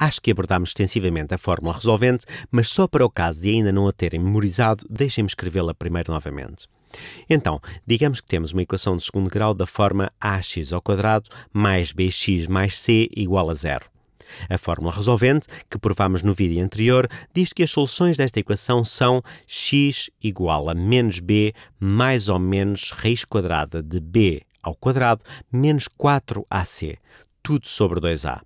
Acho que abordámos extensivamente a fórmula resolvente, mas só para o caso de ainda não a terem memorizado, deixem-me escrevê-la primeiro novamente. Então, digamos que temos uma equação de segundo grau da forma ax ao quadrado mais bx mais c igual a zero. A fórmula resolvente, que provámos no vídeo anterior, diz que as soluções desta equação são x igual a menos b mais ou menos raiz quadrada de b ao quadrado menos 4ac, tudo sobre 2a.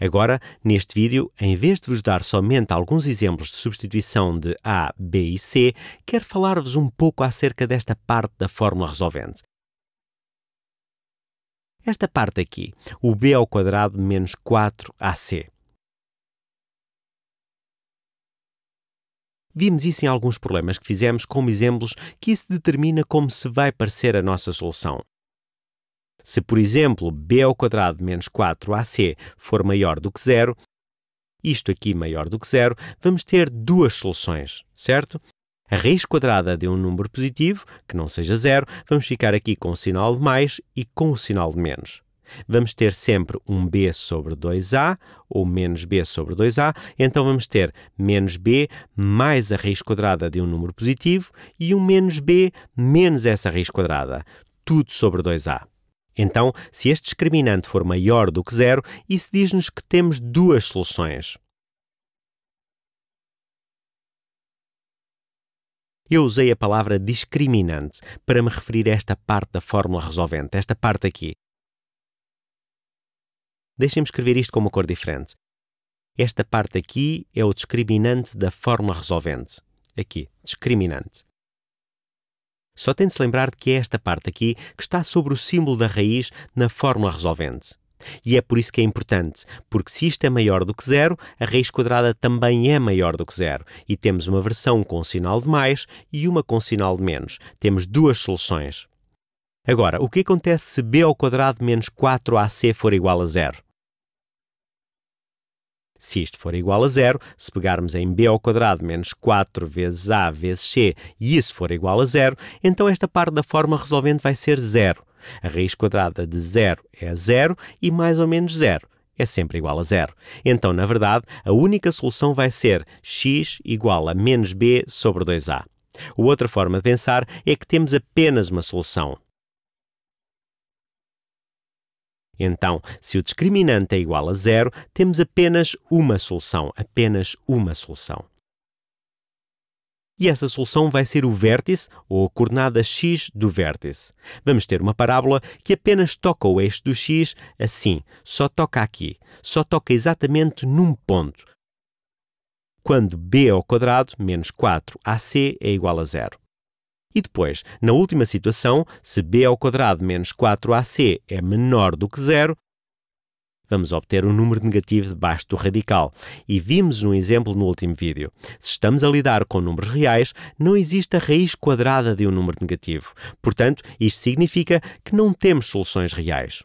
Agora, neste vídeo, em vez de vos dar somente alguns exemplos de substituição de A, B e C, quero falar-vos um pouco acerca desta parte da fórmula resolvente. Esta parte aqui, o b ao quadrado menos 4ac. Vimos isso em alguns problemas que fizemos, como exemplos, que isso determina como se vai parecer a nossa solução. Se, por exemplo, b ao quadrado menos 4ac for maior do que zero, isto aqui maior do que zero, vamos ter duas soluções, certo? A raiz quadrada de um número positivo, que não seja zero, vamos ficar aqui com o sinal de mais e com o sinal de menos. Vamos ter sempre um b sobre 2a, ou menos b sobre 2a, então vamos ter menos b mais a raiz quadrada de um número positivo e um menos b menos essa raiz quadrada, tudo sobre 2a. Então, se este discriminante for maior do que zero, isso diz-nos que temos duas soluções. Eu usei a palavra discriminante para me referir a esta parte da fórmula resolvente, esta parte aqui. Deixem-me escrever isto com uma cor diferente. Esta parte aqui é o discriminante da fórmula resolvente. Aqui, discriminante. Só tem de se lembrar de que é esta parte aqui que está sobre o símbolo da raiz na fórmula resolvente. E é por isso que é importante, porque se isto é maior do que zero, a raiz quadrada também é maior do que zero, e temos uma versão com sinal de mais e uma com sinal de menos. Temos duas soluções. Agora, o que acontece se b ao quadrado menos 4ac for igual a zero? Se isto for igual a zero, se pegarmos em b ao quadrado menos 4 vezes a vezes c e isso for igual a zero, então esta parte da forma resolvente vai ser zero. A raiz quadrada de zero é zero e mais ou menos zero é sempre igual a zero. Então, na verdade, a única solução vai ser x igual a menos b sobre 2a. Outra forma de pensar é que temos apenas uma solução. Então, se o discriminante é igual a zero, temos apenas uma solução, apenas uma solução. E essa solução vai ser o vértice, ou a coordenada x do vértice. Vamos ter uma parábola que apenas toca o eixo do x assim, só toca aqui, só toca exatamente num ponto, quando b ao quadrado menos 4ac é igual a zero. E depois, na última situação, se b ao quadrado menos 4ac é menor do que zero, vamos obter um número negativo debaixo do radical. E vimos um exemplo no último vídeo. Se estamos a lidar com números reais, não existe a raiz quadrada de um número negativo. Portanto, isto significa que não temos soluções reais.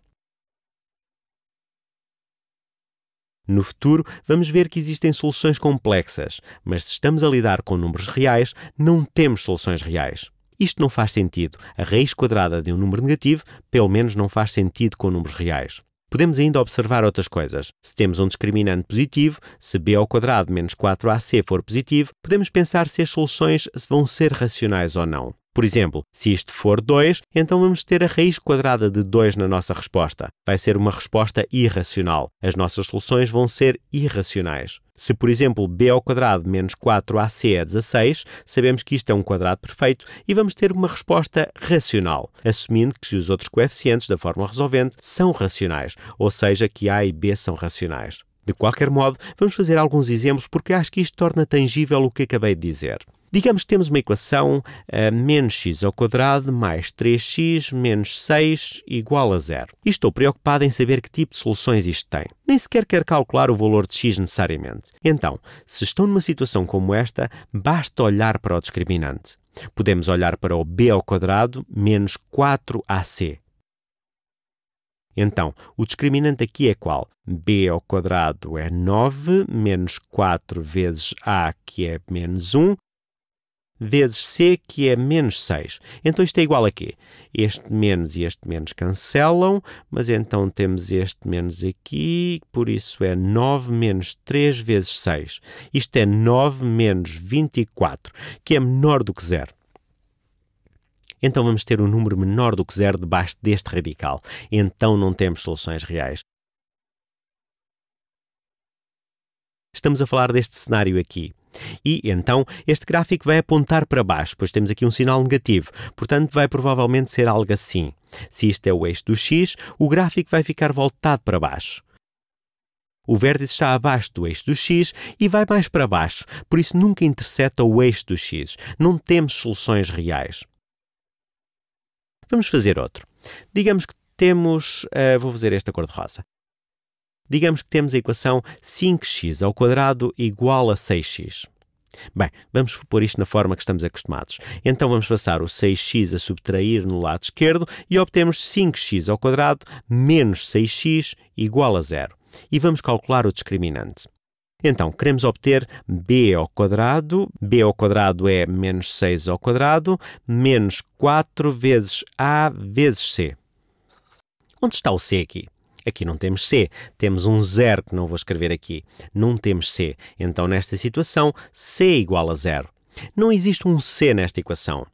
No futuro, vamos ver que existem soluções complexas, mas se estamos a lidar com números reais, não temos soluções reais. Isto não faz sentido. A raiz quadrada de um número negativo, pelo menos, não faz sentido com números reais. Podemos ainda observar outras coisas. Se temos um discriminante positivo, se b ao quadrado menos 4ac for positivo, podemos pensar se as soluções vão ser racionais ou não. Por exemplo, se isto for 2, então vamos ter a raiz quadrada de 2 na nossa resposta. Vai ser uma resposta irracional. As nossas soluções vão ser irracionais. Se, por exemplo, b ao quadrado menos 4ac é 16, sabemos que isto é um quadrado perfeito e vamos ter uma resposta racional, assumindo que os outros coeficientes da fórmula resolvente são racionais, ou seja, que a e b são racionais. De qualquer modo, vamos fazer alguns exemplos porque acho que isto torna tangível o que acabei de dizer. Digamos que temos uma equação uh, menos x ao quadrado mais 3x menos 6 igual a zero. E estou preocupado em saber que tipo de soluções isto tem. Nem sequer quero calcular o valor de x necessariamente. Então, se estou numa situação como esta, basta olhar para o discriminante. Podemos olhar para o b ao quadrado menos 4ac. Então, o discriminante aqui é qual? b ao quadrado é 9 menos 4 vezes a, que é menos 1, vezes C, que é menos 6. Então isto é igual a quê? Este menos e este menos cancelam, mas então temos este menos aqui, por isso é 9 menos 3 vezes 6. Isto é 9 menos 24, que é menor do que zero. Então vamos ter um número menor do que zero debaixo deste radical. Então não temos soluções reais. Estamos a falar deste cenário aqui. E então este gráfico vai apontar para baixo, pois temos aqui um sinal negativo, portanto vai provavelmente ser algo assim. Se isto é o eixo do x, o gráfico vai ficar voltado para baixo. O vértice está abaixo do eixo do x e vai mais para baixo, por isso nunca interseta o eixo do x. Não temos soluções reais. Vamos fazer outro. Digamos que temos. Uh, vou fazer esta cor de rosa. Digamos que temos a equação 5x ao quadrado igual a 6x. Bem, vamos pôr isto na forma que estamos acostumados. Então vamos passar o 6x a subtrair no lado esquerdo e obtemos 5x ao quadrado menos 6x igual a zero. E vamos calcular o discriminante. Então, queremos obter b ao quadrado, b ao quadrado é menos 6 ao quadrado, menos 4 vezes a vezes c. Onde está o c aqui? Aqui não temos C, temos um zero que não vou escrever aqui. Não temos C. Então, nesta situação, C é igual a zero. Não existe um C nesta equação.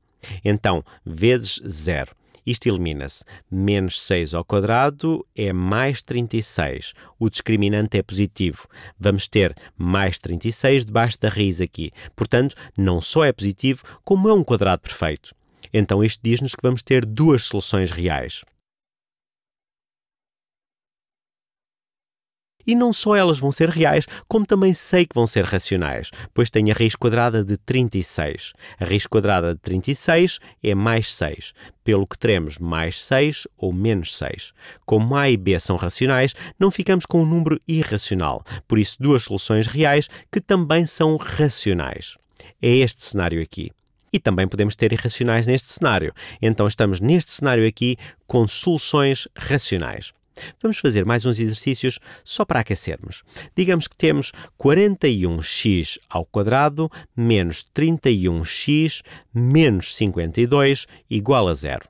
Então, vezes zero. Isto elimina-se. Menos 6 ao quadrado é mais 36. O discriminante é positivo. Vamos ter mais 36 debaixo da raiz aqui. Portanto, não só é positivo, como é um quadrado perfeito. Então, isto diz-nos que vamos ter duas soluções reais. E não só elas vão ser reais, como também sei que vão ser racionais, pois tenho a raiz quadrada de 36. A raiz quadrada de 36 é mais 6, pelo que teremos mais 6 ou menos 6. Como A e B são racionais, não ficamos com um número irracional, por isso duas soluções reais que também são racionais. É este cenário aqui e também podemos ter irracionais neste cenário. Então estamos neste cenário aqui com soluções racionais. Vamos fazer mais uns exercícios só para aquecermos. Digamos que temos 41x ao quadrado menos 31x menos 52 igual a zero.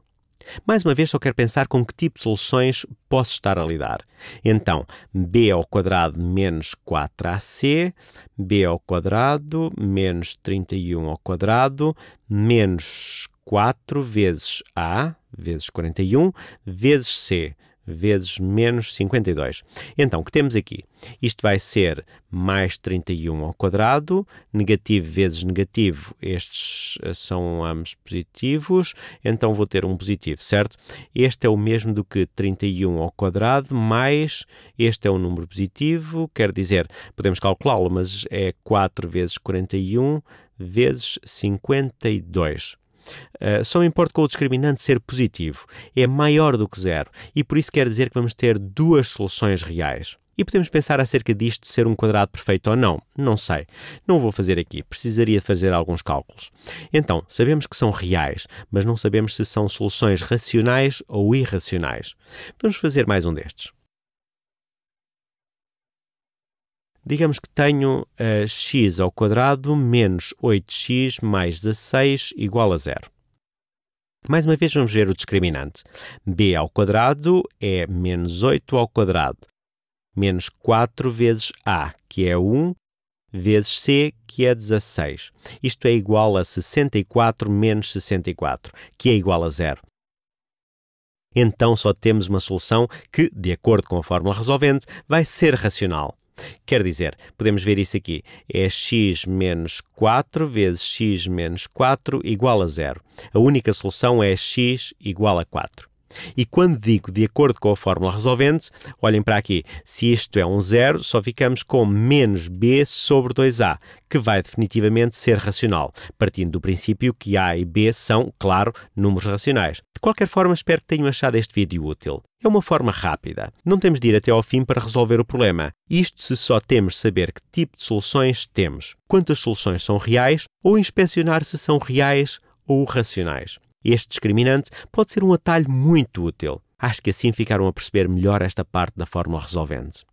Mais uma vez, só quero pensar com que tipo de soluções posso estar a lidar. Então, b ao quadrado menos 4ac, b ao quadrado menos 31 ao quadrado menos 4 vezes a, vezes 41, vezes c, vezes menos 52. Então, o que temos aqui? Isto vai ser mais 31 ao quadrado, negativo vezes negativo, estes eh, são ambos positivos, então vou ter um positivo, certo? Este é o mesmo do que 31 ao quadrado, mais este é um número positivo, quer dizer, podemos calculá-lo, mas é 4 vezes 41 vezes 52. Eh, só me importo com o discriminante ser positivo. É maior do que zero. E por isso quer dizer que vamos ter duas soluções reais. E podemos pensar acerca disto ser um quadrado perfeito ou não. Não sei. Não vou fazer aqui. Precisaria de fazer alguns cálculos. Então, sabemos que são reais, mas não sabemos se são soluções racionais ou irracionais. Vamos fazer mais um destes. Digamos que tenho uh, x ao quadrado menos 8x mais 16 igual a zero. Mais uma vez vamos ver o discriminante. b ao quadrado é menos 8 ao quadrado, menos 4 vezes a, que é 1, vezes c, que é 16. Isto é igual a 64 menos 64, que é igual a zero. Então só temos uma solução que, de acordo com a fórmula resolvente, vai ser racional. Quer dizer, podemos ver isso aqui. É x menos 4 vezes x menos 4 igual a zero. A única solução é x igual a 4. E quando digo de acordo com a fórmula resolvente, olhem para aqui. Se isto é um zero, só ficamos com menos b sobre 2a, que vai definitivamente ser racional, partindo do princípio que a e b são, claro, números racionais. De qualquer forma, espero que tenham achado este vídeo útil. É uma forma rápida. Não temos de ir até ao fim para resolver o problema. Isto se só temos saber que tipo de soluções temos, quantas soluções são reais ou inspecionar se são reais ou racionais. Este discriminante pode ser um atalho muito útil. Acho que assim ficaram a perceber melhor esta parte da fórmula resolvente.